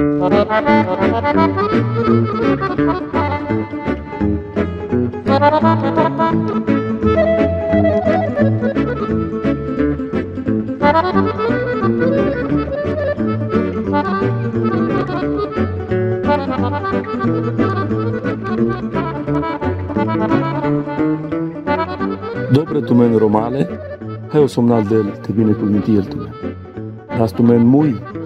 Dobre tumen romale, heu somnal del te bine cu el tumen. Las tumen mui,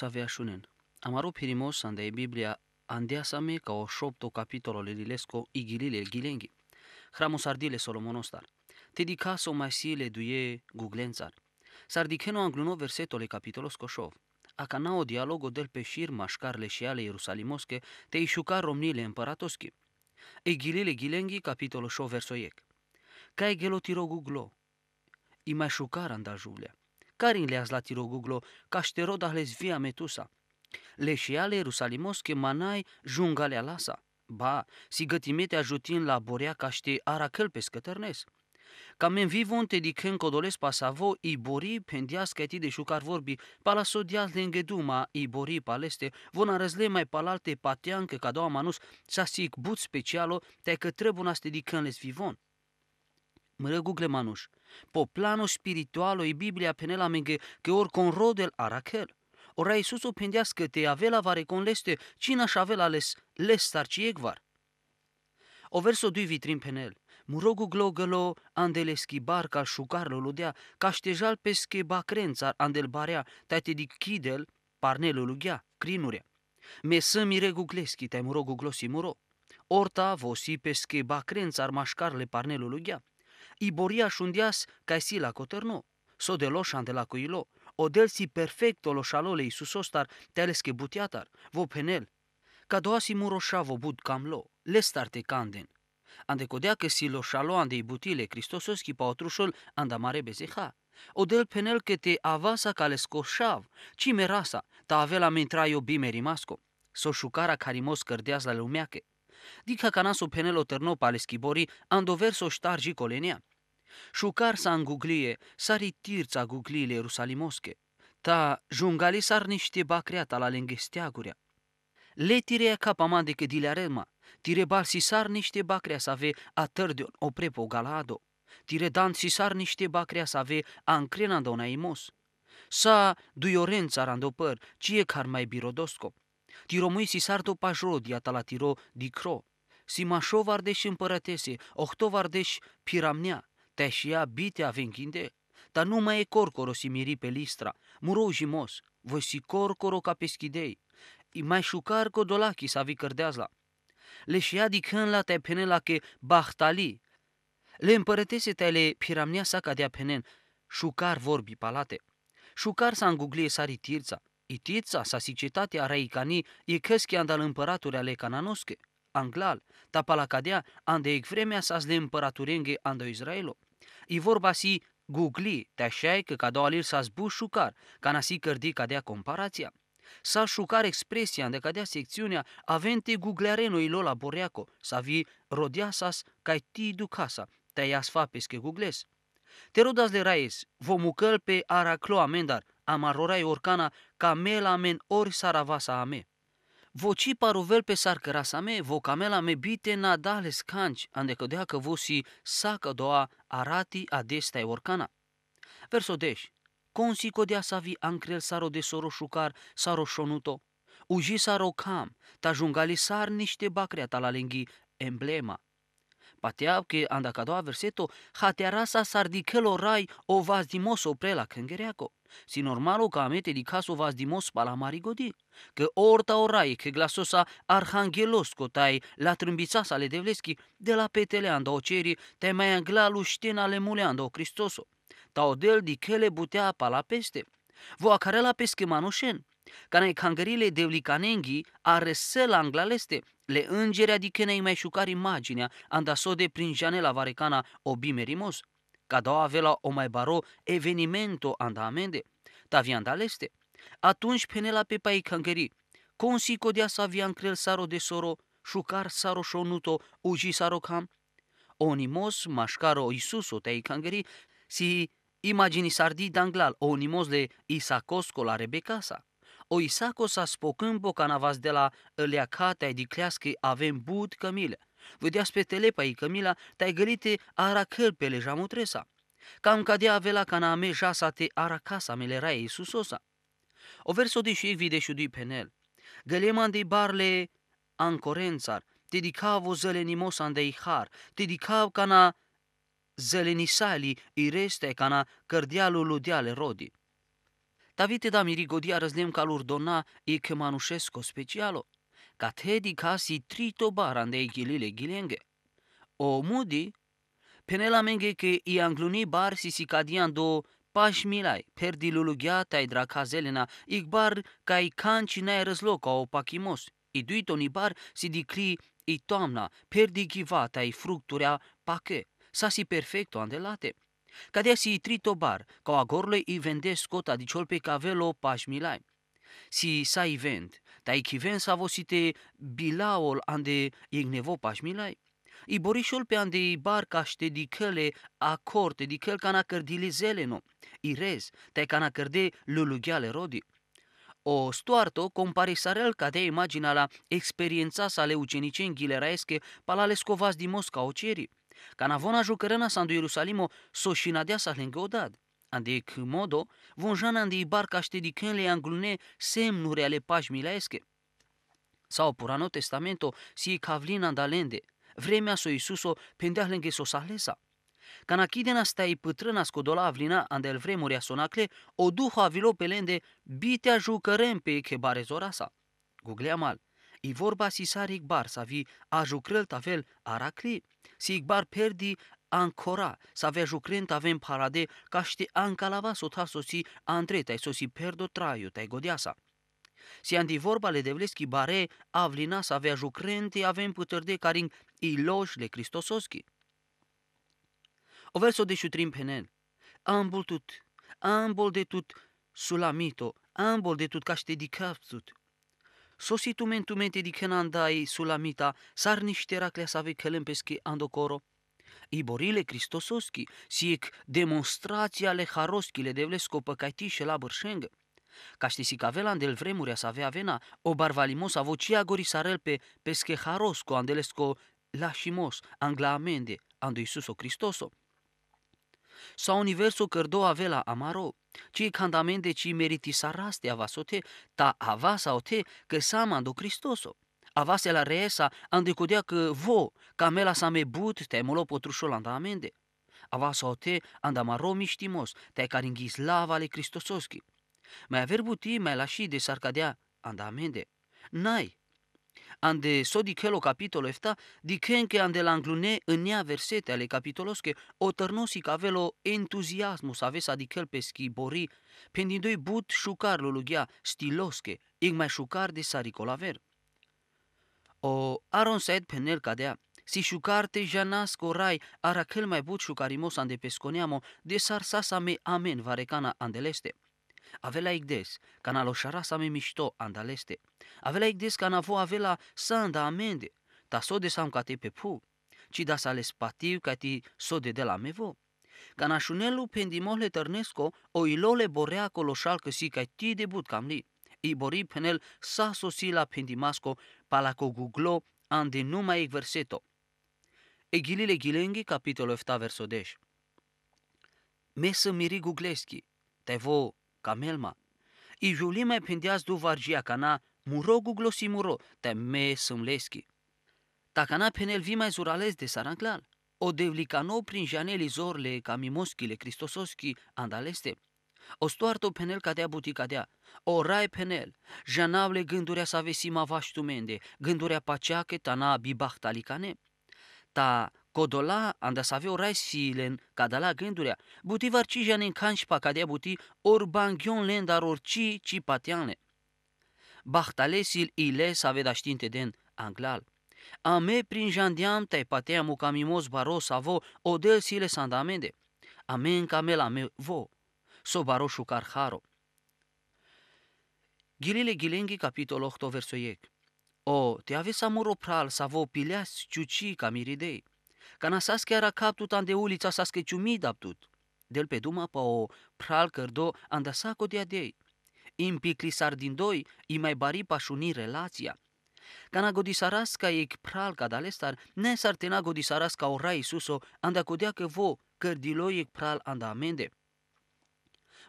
savea shunen. Amaro pirimos ande Biblia ca o șopto capitolo lililesko igilile gilengi. Hramos ardile Solomonostar. Tedi o mai sile duie guglenzar. Sardicheno angluno versetole capitolos coșov. Acanao dialogo del peșir mașcarle și ale Ierusalimosche, te ișuca romnile împăratoschi. Egilile gilenghi capitolo șo versoiec. Ca e gelotiro guglo. Imașucar andajulea carin le-a zlatilo guglo, caște rodahles via metusa. Leșiale Ierusalimosche manai jungalea lasa. Ba, si gătimete ajutin la borea caște arachel pe scătărnes. Ca men vivon te când codoles pasavo, i bori pendias eti de șucar vorbi, palasodial de i bori paleste, von arăzle mai palalte pateancă ca doua manus, sa sic but specialo, te că trebuie naste di când les vivon mă gugle manuș, Po plano spiritualo i Biblia penela menge che or con rodel arakel. Ora Iisus o pendească te avela vare con leste, Cine aș avela les, les starci egvar. O verso dui vitrin penel, murogu glogălo andele schibar ca șugarlo ludea, ca ștejal pe scheba crențar andel barea, tate di chidel, parnelo lughea, crinurea. mi regu gleschi, te murogu glosi muro. Orta vosi pe scheba crențar mașcarle parnelo lughea I boria undias ca si la coterno, so de loșan de la coilo, o si perfecto lo șalole Iisus ostar butiatar, vo penel, ca doasi muroșa vo bud camlo, lestarte canden. Ande codea că si lo șalo ande butile Cristosos ki pa otrușul anda mare bezeha. O del penel că te avasa le scoșav, ci merasa, ta avea la mentraio bimeri masco, so șucara carimos cărdeaz la lumeache. Dica canaso penelo Ternopale schibori ando verso ștargi colenia. Șucar sa anguglie, sari tirța gugliile rusalimosche. Ta jungali sar niște bacreata la lengestiagurea. Le tirea capaman de dilarema, tire bal si sar niște bacrea să ave atârdion o prepo galado. Tire dan si sar niște bacrea să ave ancrenandona imos. Sa duiorența randopăr, e car mai birodoscop Τυρωμοί σάρτο παζόδια τα λατηρό δικρό. Σημασό βαρδέσι εμπαρατέσι, οχτώ βαρδέσι πυραμνιά, τεσιά μπίτια βενκίντε. Τα νούμα ε κόρκορο σημυρί πελίστρα, μουρό ζυμός, βοησί κόρκορο καπεσκιδέι. Η μαϊσουκάρκο ντολάκι σαβί καρδέαζλα. Λεσιά δικένλα τα επενέλα και μπαχταλί. Le împărătese tale piramnia sa cadea penen, șucar vorbi palate. Șucar sa înguglie sari tirța, Itița sa a raicani căschi andal împăraturi ale cananosche, anglal, ta palacadea ande ec vremea sa zle împăraturenge ando Israelo. I vorba si gugli, te așa că ca doua lir sa zbu șucar, ca nasi cărdi cadea comparația. Sa șucar expresia de cadea secțiunea avente ilo la boreaco, sa vi rodeasas cai ti ducasa, te ia sfa pesche gugles. Te rodas le raies, vomucăl pe araclo amendar, amarora orcana camela men ori saravasa ame. Voci paruvel pe sarcărasa me, vo camela me bite nadales scanci, andecădea că vosi sacă doa arati e orcana. Versodeș, deci. consi codea savi ancrel saro de soro șucar saro șonuto, uji saro cam, ta jungali sar niște bacrea lenghi, emblema, Pateau que anda a doua verseto, jatearasa sardikelo rai o vasdimoso la kengereako. Si normalo ca amete dikaso vasdimos la marigodi, Că orta rai că glasosa arhangelos cotai la trâmbița le devleschi de la petele anda o ceri, te mai angla luștena le mule anda o Cristoso. di dikele butea la peste. Voa care la pesche manoșen, κανაი de დევლი კანენგი არესელ anglaleste, le îngeri adică ne mai șucar imaginea, andaso de prin janela varecana obimerimos, ca doa avela o mai baro evenimento andamende, taviandaleste. Atunci penela pe pai cangeri, consi de sa vian crel saro de soro, șucar saro șonuto, uji saro cam. Onimos, mașcaro Iisuso tei cangeri, si imagini sardi danglal, onimos le Isacosco la Rebecasa. O Oisacos po canavas de la de diclească avem bud cămile. Vedeați pe telepa cămila, tai gălite aracăl pe leja Cam Cam de avela caname jasa te mele rai Iisusosa. O verso de și vide și dui penel. Găleman de barle ancorențar, te dicavo zelenimos andeihar, te dicav cana zelenisali ireste cana cărdialul ludeale rodii. Davide da mirigodi a răzlem ca lor dona e că manușesc o specială, ca te di casi trito baran de ghilile ghilenge. O mudi, penela menge că i angluni bar si si cadian do pașmilai, perdi lulugiata i draca zelena, ic bar ca i canci nai răzloc o pachimos, i duito ni bar si dicli i toamna, perdi ghivata i fructurea pache, sa si perfecto andelate. Cadea si tri bar, ca o agorle i vende cota di ciolpe cavelo pașmilai. Si sa vend, ta kiven sa vosite bilaol ande egnevo pașmilai. I borișol pe ande i bar caște di căle corte, di căl cana cărdile zeleno. I rez, te cana cărde lulugheale rodi. O stoarto ca de imagina la experiența sale ucenice în ghileraesche palale scovas din Mosca cerii s-a Kana o karana sandu Jerusalimo so shinadya sahlengi odad. Ande kumodo vonjan ande bar kashtedi le anglune semnuri ale pajmilaeske. Sau Purano Testamento si cavlina andalende, vremea pendea lângă so Iisuso pendehlengi so sahlesa. Kana kidena stai pătrâna scodola avlina andel vremuria sonacle, o duho avilo pelende bitea jucărem pe chebare zorasa. Google mal i vorba si sar Igbar să vi a jucrăl tavel aracli, si Igbar perdi ancora, să avea jucrent avem parade, ca ște ancalava sota sosi andretai si perdo traiu tai godiasa. Si andi vorba le devleschi bare, avlina să avea jucrente avem puterde caring iloș le Cristososchi. O verso de șutrim penel, ambul tut, ambul de tut, sulamito, ambul de tut ca ște dicapsut, sositumentumente dikenandai sulamita sarnișteraclea savei kelempeschi andokoro. Iborile Kristososki, siek demonstrația le le de vlescopă caitișe la bărșengă. Ca si cavelan del vremurea să avea vena, o barvalimos avocia sarel pe pesche harosco andelesco lașimos, angla amende, ando Iisuso Cristoso sau universul cărdo avela amaro, ci candamente ci meritisaraste avasote, ta avasa te, că sama do Cristoso. Avase la reesa andecudea că vo, camela sa me but, te molo potrușolanda amende. Avasa te andamaro miștimos, te caringi slava ale Cristososki. Mai aver buti, mai lași de sarcadea andamende. nai ande sodi kelo capitolo efta, di ken che ande l'anglune nea versete ale capitolos ke o tărnosi cavelo entuziasmus di adichel peschi bori, pendidoi but șucar ke, ing mai șucar de saricolaver. O aron ed penel cadea, si șucarte janasco rai aracel mai but șucarimos ande pesconeamo de sasame amen varecana andeleste avela igdes, canaloșara same mișto, andaleste, avela igdes canavo avela sanda amende, ta de sam cate pe pu, ci da sale spatiu cati sode de la mevo. șunelu pendimole tărnesco, o ilole borea coloșal că si cai ti debut cam li. bori penel sa sosi la pendimasco, palaco guglo, ande numai ec verseto. gilile Gilenghi, capitolul 7, verso 10. Mesă miri gugleschi, te vo kamelma. I julime pindias du vargia kana murogu glosi muro te me sumleski. Ta kana penel mai zurales de saranclal. O devlicano prin janeli zorle camimoschile Cristososki andaleste. O stoartă penel cadea buticadea, o rai penel, janavle gândurea să avesi mavaștumende, gândurea pacea că tana bibahtalicane. Ta Codola andasaveau raisilen, cadala gândurea, buti varcijan în canșpa cadea buti, or bangion len dar orci ci pateane. sil ile să avea știinte den anglal. Ame prin jandiam tai patea camimos baro savo, odel sile sandamende. Amen camel ame vo, șucar haro. Gilile Gilengi, capitol 8, versoiec. 1. O, te aveți amuro pral, savo pileas, ciuci, camiridei captut saskia ra kaptut ande ulica saske ciumid aptut. Del pe duma pa o pral cărdo anda sako de adei. Im pikli sar din doi, i mai bari pa șuni relația. Kana godisarasca e pral cadalestar, ne sartena godisarasca suso, Isuso, anda codea că vo, cărdilo e pral anda amende.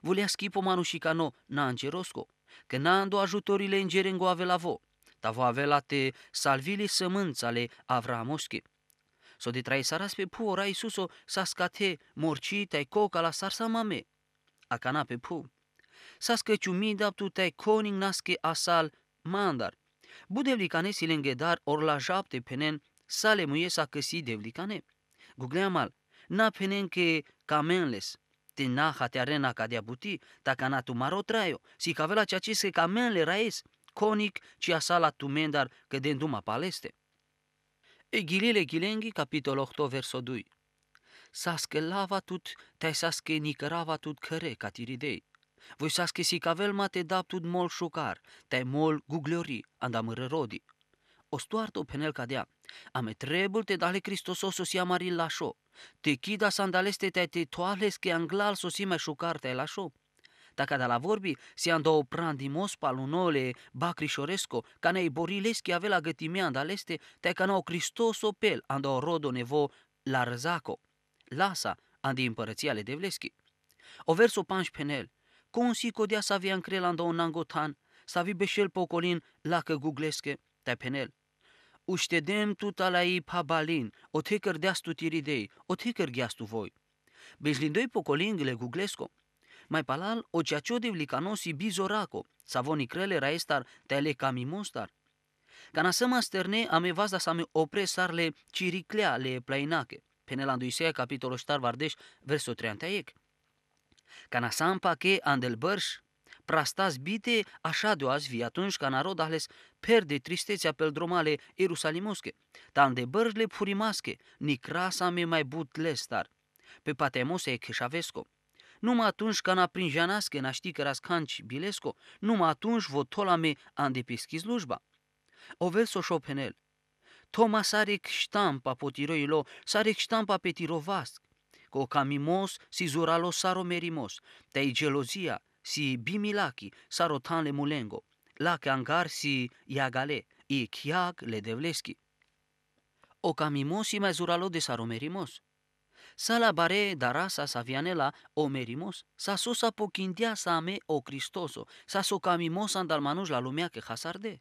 Vulea schipo manușicano, na ancerosco, că na ando ajutorile îngerengo la vo, ta vo la te salvili sămânțale avramoschi. सो दी तराई सारस पे फू और सुसो सास काथे मोरची तय को काला सारसा मामे अकाना पे फू सास के चुमी दाब तू तय खोनिंग नास के आसाल मांदार budevlicane dar or la japte penen sale muie sa căsi devlicane. al, na penen ke camenles, te na hate arena ca de abuti, ta cana tu maro traio, si cavela ce se camenle raes, conic, ci asala tu mendar, că de duma paleste. Egilile Gilengi, capitol 8, verso 2. lava tut, tai saske nicărava tut care, catiridei. Voi saske si cavel mate dap tut mol șucar, tai mol gugliori, andam rodi. O stoartă penel cadea. Ame trebul te dale o sosia la lașo. Te chida sandaleste te te toales che anglal sosime șucar te lașo. Dacă de la vorbi, se pran andou mospa palunole, bacrișoresco, ca nei borileschi avea gătimea da leste, te ca nou Cristos opel, andou rodo nevo la răzaco. Lasa, andi împărăția le devleschi. O verso panș penel, si codea să avea încrela două nangotan, să avea beșel pocolin, că guglesche, te penel. Uștedem tu talai pabalin, o te cărdeastu tiridei, o te tu voi. Beșlindoi pocolingile guglesco, mai palal o ceaciodiv vlicanosi bizoraco, savoni crele raestar telecami monstar. Canasema sterne ame vazda same opresar le ciriclea le plainache. Penelandu Isea, capitolul ștar vardeș, versul 31. Canasam pache andel bărș, prastas bite, așa de azi atunci ca narod ales perde tristețea pe drumale ierusalimosche, tan de bărjle purimasche, nicrasa me mai but pe patemose e cheșavesco, numai atunci când a n-a ști că scanci bilesco, numai atunci votolame a îndepischi slujba. Ovelso șopenel. Toma sarek ștampa potiroilo, sarek ștampa petirovasc. O camimos si zuralo saro merimos, tei gelozia, si bimilaki, sarotan le mulengo, că angar si iagale, i chiag le devleschi. O camimos si mai zuralo de romerimos. Da să la bare darasa savianela merimos, sa sosa pochindia sa ame o cristoso, sa socamimos andalmanus la lumea que hasarde.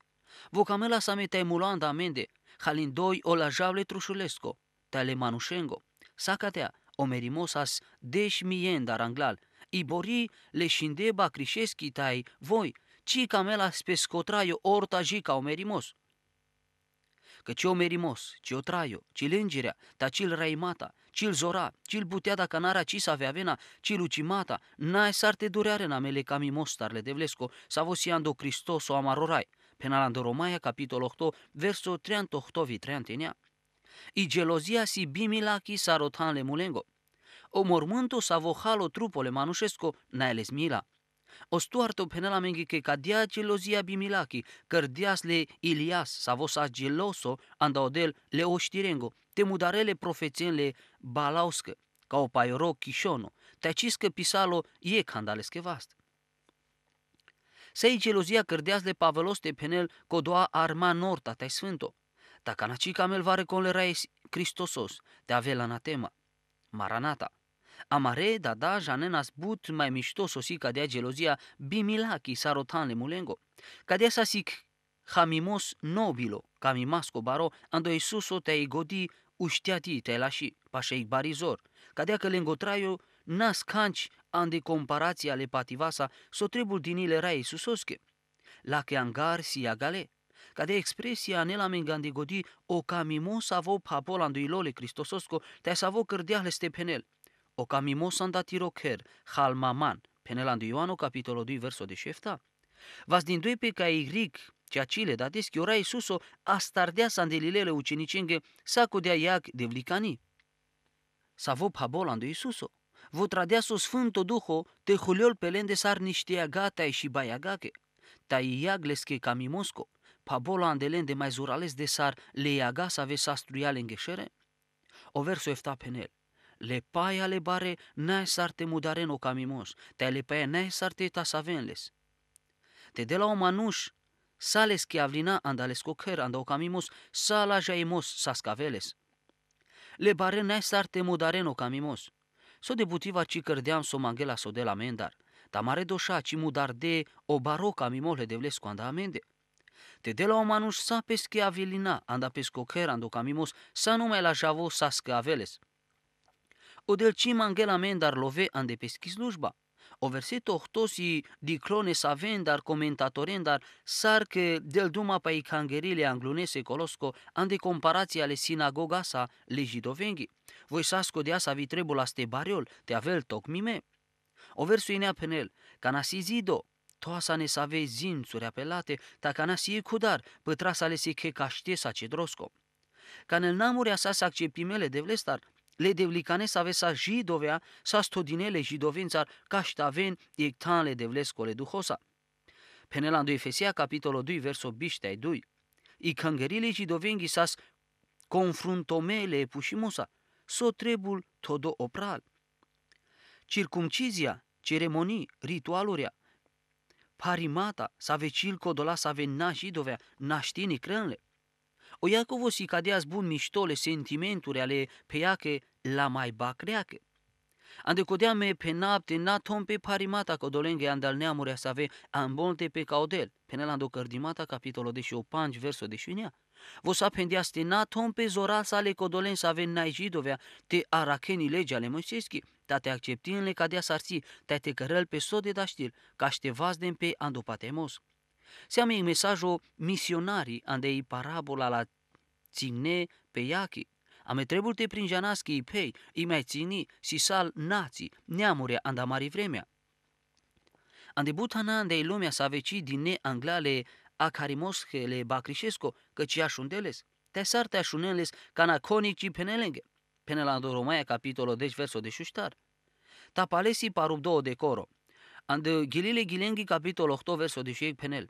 Vocamela sa me taimulo andamende, halindoi o la javle trușulesco, tale manușengo. Sacatea, as deș mien dar anglal, ibori șindeba crișeschi tai voi, ci camela spescotraio orta jica merimos. Că ce merimos, ce o traio, ce lengerea, tacil raimata, cil zora, cil buteada canara cisa aveavena, cil ucimata, nae sarte durearena mele cami mostarle de vlesco, savosiando Cristos o amarorai. Penalando Romaia, capitol 8, verso 38 vitreantenea. I gelozia si bimilaki sarotan le mulengo. O mormântul halo trupole manușesco, les mila. Ostuarto penelamengi que cadiaci lozia bimilaki, cărdiasle Ilias, savosa geloso, andaodel le oștirengo, te mudarele profețienle balauscă, ca o pairo chișono, te aciscă pisalo ie candaleske vast. Sei gelozia cărdeasle pavelos te penel codoa arma norta te sfânto, ta canaci camel vare con le raes Cristosos, te avea na tema, maranata. Amare, Dada, Janen Asbut, mai mișto sosi dea gelozia Bimilaki, le Mulengo. Cadea sa sic Hamimos nobilo, camimasco baro, ando o te godi uștiati te lași, pașeic barizor. dea că lengotraio nas canci ande comparații ale pativasa, so trebuie din ile rai Isusosche. La că angar si agale, ca de expresia nela mengandi godi o avop savo papol anduilole Cristososco, te savo cărdea le stepenel o ca mimosan da tiroquer, penelan de Ioanu, capitolul 2, verso de șefta. Vas din doi pe ca igric, acile, da ora chiora o astardea sandelilele ucenicenge, saco de iac de vlicani. Savo pabolando o, vă tradea so sfânto duho, te pe lende sar niște agatai și baiagache, ta iaglesche lesche camimosco, pabola andelen de mai zurales de sar leiaga să aveți sastruiale în gheșere? O verso efta penel le pai ale bare sarte mudaren o camimos, te le ale sarte naesarte tasavenles. Te de la o manuș, sales que avlina andales coquer anda o camimos, sala jaimos sascaveles. Le bare sarte mudaren o camimos, so de butiva ci cărdeam so mangela so de la mendar, ta mare doșa ci mudar de o baroca mimole de vles anda amende. Te de la o manuș sa pesche avilina, anda pescocher ando camimos, sa numai la javo sascaveles. aveles cim angela men dar love de peschi slujba. O verseto ohtosi diclone saven dar comentatoren dar sar că del duma pa icangerile anglunese colosco de comparații ale sinagoga sa le jidovenghi. Voi sa scodea sa vi la ste bariol, te avel mime? O versu inea penel, canasi zido, toasa ne save zințuri apelate, ta canasi e cudar, pătrasa le se che caște sa cedrosco. Canel namurea sa sa accepimele de vlestar, le ledevlikane sa ve sa židovia sa stodinele židovincar kaštaven iktan ledevles kole duhosa. Penelandu Efesia capitolul 2 verso 2. I kangerili židovengi sas confruntomele pușimosa, so trebul todo opral. Circumcizia, ceremonii, ritualuri, parimata, save cilco dola na nașidovea, naștini crânle, Oiacovo si cadea zbun miștole sentimenturi ale peiache la mai bacreache. Ande me pe napte na pe parimata că dolenge andal neamurea să ave ambonte pe caudel, ando cărdimata capitolo de și panci verso de șinea. n-a na pe zora sale codolen să ave naijidovea te aracheni legea ale Moiseschi, ta da te le cadea sarții, ta da te cărăl pe sode daștil, ca aștevas de pe andopatemos. Seamănă mesajul misionarii andei parabola la ține pe iachi. Ame trebuie te prin janaschi pei, mai ține si sal nații, neamurea andamari vremea. Ande butana andei lumea s-a veci din ne anglale carimoschele bacrișesco, căci așundeles, te sarte așuneles canaconicii penelenge. Penelando Romaia, capitolul 10, deci verso de șuștar. Tapalesi parub două de coro, Ande gilile gilengi capitol 8 verso 16 penel.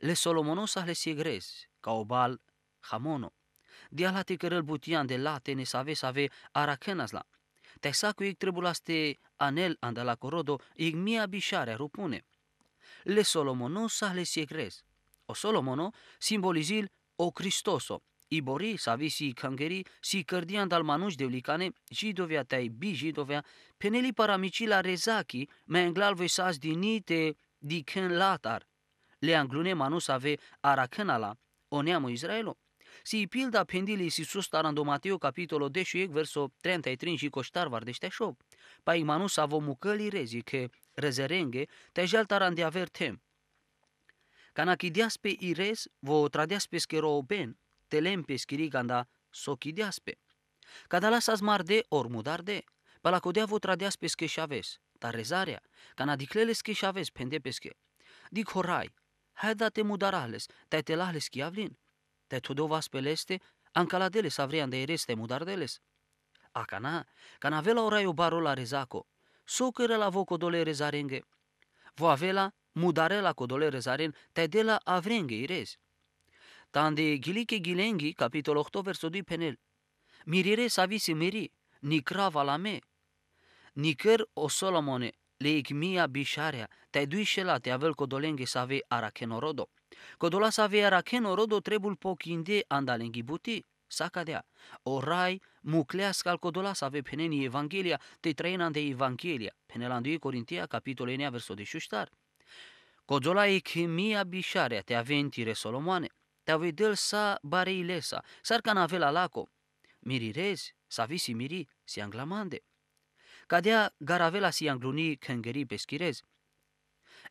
Le Solomonos ahle sigres, caobal, jamono. Dialati cărăl butian de late ne save save arakenasla. Texacu ic trebulaste anel andala corodo, ig mia bișarea rupune. Le Solomonos ahle sigres. O Solomono simbolizil o Cristoso, Ibori, Savisi, Kangeri, si cărdian dal manuș de ulicane, jidovia tai bi jidovia, peneli paramici la rezaki, me englal vesaz dinite di ken latar, le anglune manus ave arakenala, o neamu Israelo. Si pilda pendili si sus tarando Mateo capitolo 10 verso 33 și coștar vardește șob. Pa imanus avo mukali rezi că rezerenge te jel de aver tem. Cana chideas pe irez, vo tradeas pe ben telem pesquiriganda sochideaspe. Cada lasas marde ormudarde, de tradeas pesque chaves, dar rezarea, cana dicleles que chaves pende pesche. Dic horai, hai da te mudarales, tai te lahles chiavlin, tai todovas peleste, sa avrian de eres te mudardeles. Acana, orai o barola rezaco, socere la dole rezarenge, voavela mudarela codole rezaren, te de la avrenge irezi. Tande gilike gilengi, capitol 8, verso 2 penel. Mirire savisi miri, nikra valame. Nikr o Solomone, leikmia bisharea, te dui la te avel codolenge save arakhenorodo. Codola save arakhenorodo trebul pochinde andalengi buti, sacadea. Orai, mucleascal codola save peneni Evanghelia, te trainan de Evanghelia. Penelandui Corintia, capitol 1 verso de șuștar. Codola e chimia bisharea, te aventire Solomoane te Davidel sa bareilesa, sarcanavela laco, mirirez, visi miri, si anglamande. Cadea garavela si angluni căngării peschirez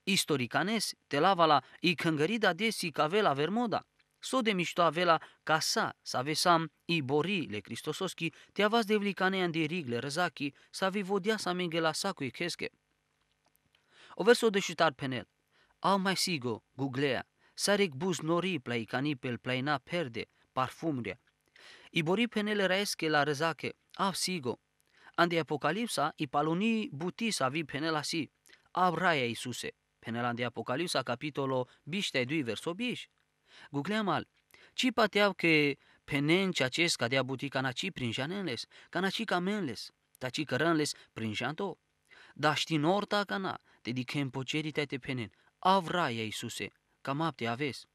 Istoricanes, te lava la i căngărida de si cavela vermoda. So de mișto avela casa, sa vesam i bori le Cristososki, te avas de vlicanean de rigle răzaki, sa vi vodia sa menge la sacu i chesche. O verso de șutar penel. Au mai sigo, guglea sarek buz nori play kani pel playna perde parfum re ibori penele rais la rezake av ah, sigo ande apocalipsa i paloni buti sa vi penela si av raia Iisuse penela ande apocalipsa capitolo bishtai 2 verso bish Googleam al, ci pateau că penenci acesca de abuti canaci prin janeles, canaci camenles, taci cărănles prin janto. Da ști norta cana, te dicem poceri te penen, avraia Iisuse, mapte aves.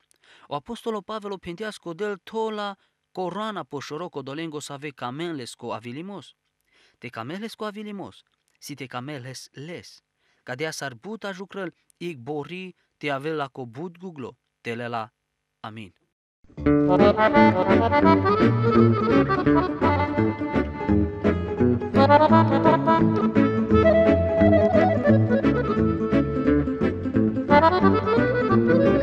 O apostolo o pintea del tola corona poșoroco dolengo să ave camenles cu avilimos. Te camenles cu avilimos, si te camenles les. Ca de asar buta jucrăl, ic bori te ave la cobut guglo, te le la. Amin. Thank you.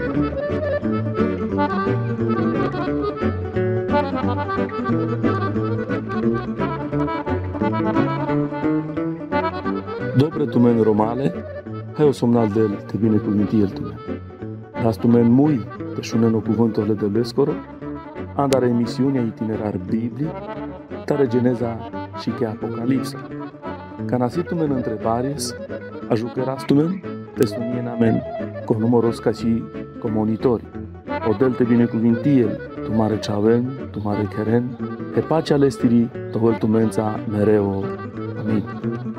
Dobre tu men romale, o somnal del te minti el tume. Las tu men mui, te șunen o cuvânturile de bescoro, andare emisiunea itinerar Biblii, tare geneza și che apocalipsa. Ca tu men întrebaris, ajucăras tu men, te sunien amen, cu număros ca și comunitori. O del te binecuvinti el, tu mare ce avem, tumare keren, pe pacea lestirii, tohul tumența mereu. Amin.